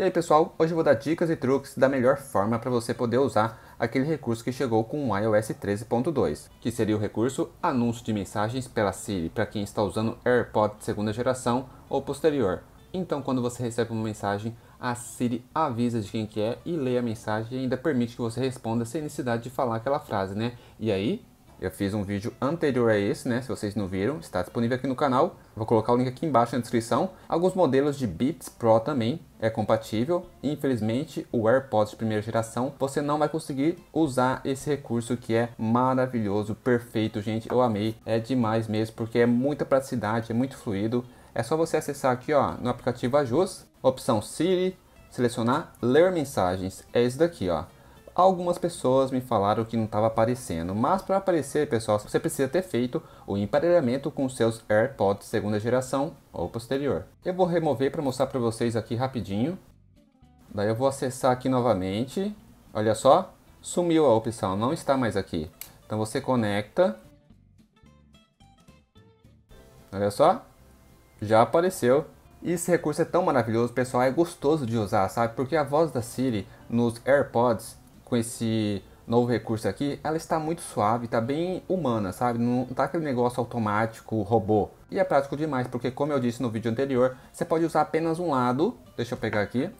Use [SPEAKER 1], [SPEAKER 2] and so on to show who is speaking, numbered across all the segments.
[SPEAKER 1] E aí pessoal, hoje eu vou dar dicas e truques da melhor forma para você poder usar aquele recurso que chegou com o iOS 13.2, que seria o recurso anúncio de mensagens pela Siri para quem está usando AirPod segunda geração ou posterior. Então quando você recebe uma mensagem, a Siri avisa de quem que é e lê a mensagem e ainda permite que você responda sem necessidade de falar aquela frase, né? E aí eu fiz um vídeo anterior a esse, né? Se vocês não viram, está disponível aqui no canal. Vou colocar o link aqui embaixo na descrição. Alguns modelos de Beats Pro também é compatível. Infelizmente, o AirPods de primeira geração, você não vai conseguir usar esse recurso que é maravilhoso, perfeito, gente. Eu amei, é demais mesmo, porque é muita praticidade, é muito fluido. É só você acessar aqui, ó, no aplicativo Ajus, opção Siri, selecionar Ler Mensagens. É isso daqui, ó. Algumas pessoas me falaram que não estava aparecendo, mas para aparecer, pessoal, você precisa ter feito o emparelhamento com seus AirPods segunda geração ou posterior. Eu vou remover para mostrar para vocês aqui rapidinho. Daí eu vou acessar aqui novamente. Olha só, sumiu a opção, não está mais aqui. Então você conecta. Olha só, já apareceu. E esse recurso é tão maravilhoso, pessoal, é gostoso de usar, sabe? Porque a voz da Siri nos AirPods com esse novo recurso aqui, ela está muito suave, está bem humana, sabe? Não tá aquele negócio automático, robô. E é prático demais, porque como eu disse no vídeo anterior, você pode usar apenas um lado, deixa eu pegar aqui,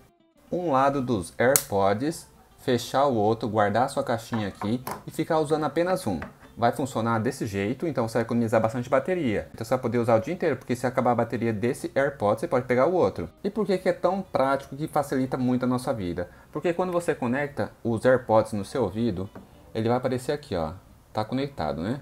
[SPEAKER 1] um lado dos AirPods, fechar o outro, guardar a sua caixinha aqui e ficar usando apenas um vai funcionar desse jeito, então você vai economizar bastante bateria. Então você vai poder usar o dia inteiro, porque se acabar a bateria desse AirPod, você pode pegar o outro. E por que, que é tão prático que facilita muito a nossa vida? Porque quando você conecta os AirPods no seu ouvido, ele vai aparecer aqui, ó. Tá conectado, né?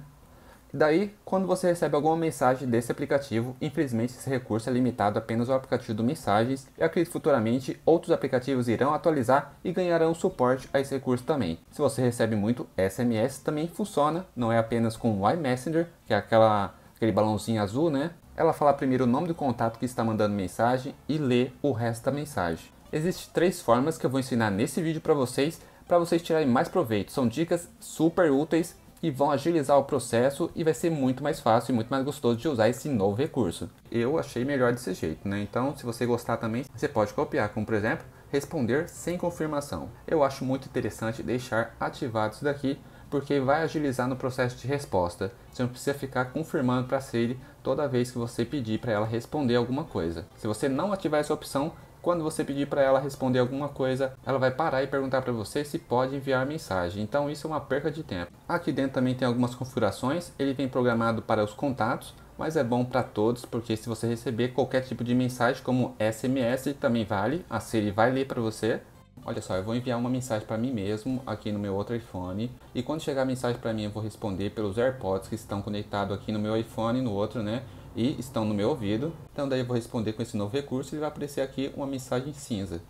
[SPEAKER 1] daí, quando você recebe alguma mensagem desse aplicativo, infelizmente esse recurso é limitado apenas ao aplicativo do Mensagens e acredito futuramente outros aplicativos irão atualizar e ganharão suporte a esse recurso também. Se você recebe muito SMS também funciona, não é apenas com o iMessenger, que é aquela, aquele balãozinho azul, né? Ela fala primeiro o nome do contato que está mandando mensagem e lê o resto da mensagem. Existem três formas que eu vou ensinar nesse vídeo para vocês, para vocês tirarem mais proveito. São dicas super úteis e vão agilizar o processo e vai ser muito mais fácil e muito mais gostoso de usar esse novo recurso. Eu achei melhor desse jeito, né? Então, se você gostar também, você pode copiar, como por exemplo, responder sem confirmação. Eu acho muito interessante deixar ativado isso daqui porque vai agilizar no processo de resposta. Você não precisa ficar confirmando para a Siri toda vez que você pedir para ela responder alguma coisa. Se você não ativar essa opção, quando você pedir para ela responder alguma coisa, ela vai parar e perguntar para você se pode enviar mensagem. Então isso é uma perca de tempo. Aqui dentro também tem algumas configurações. Ele vem programado para os contatos, mas é bom para todos, porque se você receber qualquer tipo de mensagem, como SMS, também vale, a Siri vai ler para você. Olha só, eu vou enviar uma mensagem para mim mesmo aqui no meu outro iPhone, e quando chegar a mensagem para mim, eu vou responder pelos AirPods que estão conectados aqui no meu iPhone e no outro, né? e estão no meu ouvido. Então daí eu vou responder com esse novo recurso e vai aparecer aqui uma mensagem cinza.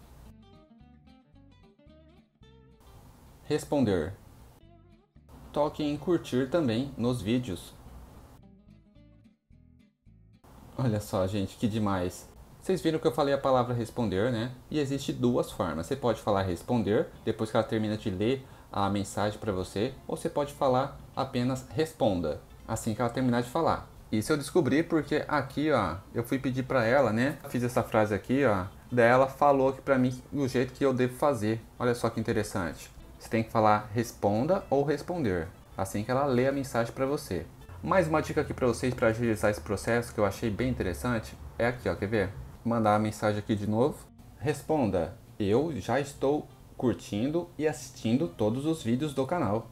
[SPEAKER 1] Responder. Toque em curtir também nos vídeos. Olha só, gente, que demais. Vocês viram que eu falei a palavra responder, né? E existe duas formas. Você pode falar responder depois que ela termina de ler a mensagem para você, ou você pode falar apenas responda assim que ela terminar de falar. Isso eu descobri porque aqui, ó, eu fui pedir para ela, né? Fiz essa frase aqui, ó. Daí ela falou aqui para mim o jeito que eu devo fazer. Olha só que interessante. Você tem que falar responda ou responder, assim que ela lê a mensagem para você. Mais uma dica aqui para vocês para agilizar esse processo que eu achei bem interessante é aqui, ó, quer ver? Mandar a mensagem aqui de novo. Responda: Eu já estou curtindo e assistindo todos os vídeos do canal.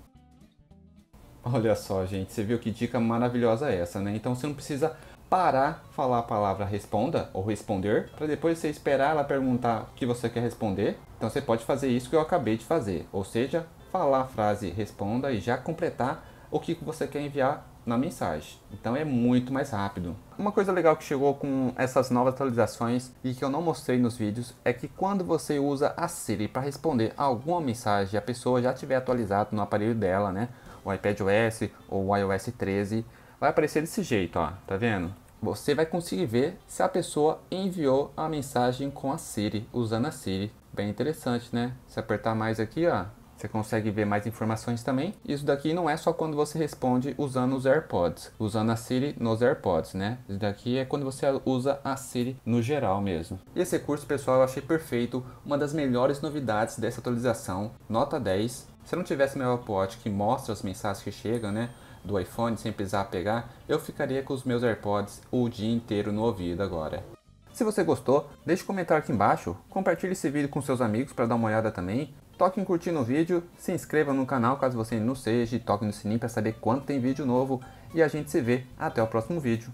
[SPEAKER 1] Olha só, gente, você viu que dica maravilhosa é essa, né? Então você não precisa parar falar a palavra responda ou responder para depois você esperar ela perguntar o que você quer responder. Então você pode fazer isso que eu acabei de fazer, ou seja, falar a frase responda e já completar o que você quer enviar na mensagem. Então é muito mais rápido. Uma coisa legal que chegou com essas novas atualizações e que eu não mostrei nos vídeos é que quando você usa a Siri para responder alguma mensagem, a pessoa já tiver atualizado no aparelho dela, né? o OS ou o iOS 13, vai aparecer desse jeito, ó, tá vendo? Você vai conseguir ver se a pessoa enviou a mensagem com a Siri, usando a Siri. Bem interessante, né? Se apertar mais aqui, ó, você consegue ver mais informações também. Isso daqui não é só quando você responde usando os AirPods, usando a Siri nos AirPods, né? Isso daqui é quando você usa a Siri no geral mesmo. esse curso, pessoal, eu achei perfeito, uma das melhores novidades dessa atualização, nota 10. Se não tivesse meu Apple Watch que mostra as mensagens que chegam, né? Do iPhone sem precisar pegar, eu ficaria com os meus AirPods o dia inteiro no ouvido agora. Se você gostou, deixe um comentário aqui embaixo, compartilhe esse vídeo com seus amigos para dar uma olhada também, toque em curtir no vídeo, se inscreva no canal caso você não seja toque no sininho para saber quando tem vídeo novo e a gente se vê até o próximo vídeo.